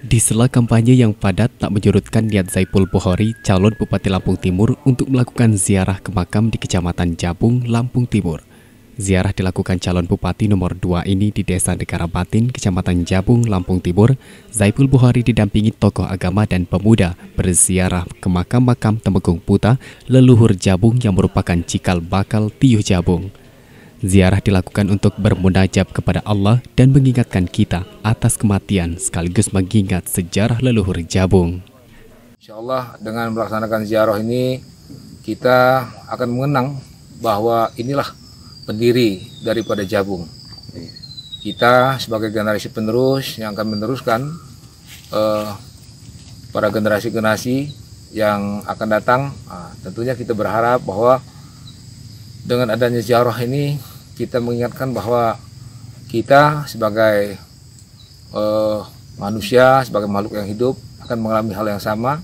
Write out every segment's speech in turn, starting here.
Di sela kampanye yang padat tak menyurutkan niat Zaipul Buhori, calon Bupati Lampung Timur untuk melakukan ziarah ke makam di Kecamatan Jabung, Lampung Timur. Ziarah dilakukan calon Bupati nomor 2 ini di Desa Negara Batin, Kecamatan Jabung, Lampung Timur. Zaipul Buhari didampingi tokoh agama dan pemuda berziarah ke makam-makam Temegung Puta, leluhur Jabung yang merupakan cikal bakal Tiuh Jabung. Ziarah dilakukan untuk bermunajat kepada Allah dan mengingatkan kita atas kematian sekaligus mengingat sejarah leluhur Jabung. Insya Allah dengan melaksanakan ziarah ini kita akan mengenang bahwa inilah pendiri daripada Jabung. Kita sebagai generasi penerus yang akan meneruskan eh, para generasi-generasi yang akan datang, nah, tentunya kita berharap bahwa dengan adanya ziarah ini kita mengingatkan bahwa kita sebagai uh, manusia, sebagai makhluk yang hidup akan mengalami hal yang sama.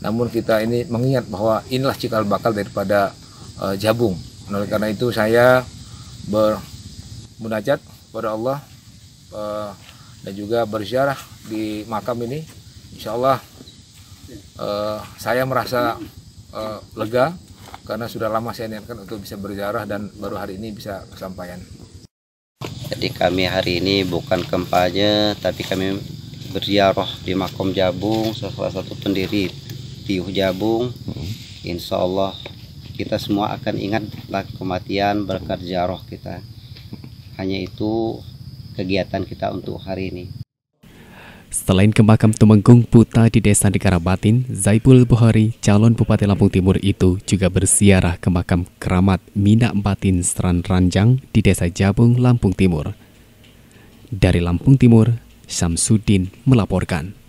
Namun kita ini mengingat bahwa inilah cikal bakal daripada uh, jabung. Oleh karena itu saya bermunajat kepada Allah uh, dan juga berziarah di makam ini. Insya Allah uh, saya merasa uh, lega karena sudah lama saya niatkan untuk bisa berziarah dan baru hari ini bisa kesampaian. Jadi kami hari ini bukan kampanye tapi kami berziarah di makom Jabung salah satu pendiri Tiuh Jabung. Hmm. Insya Allah kita semua akan ingat kematian berkat ziarah kita. Hanya itu kegiatan kita untuk hari ini. Selain ke makam Tumenggung Puta di Desa Negara Batin, Zaibul Buhari, calon Bupati Lampung Timur itu juga bersiarah ke makam keramat Minak Batin Seran Ranjang di Desa Jabung, Lampung Timur. Dari Lampung Timur, Samsudin melaporkan.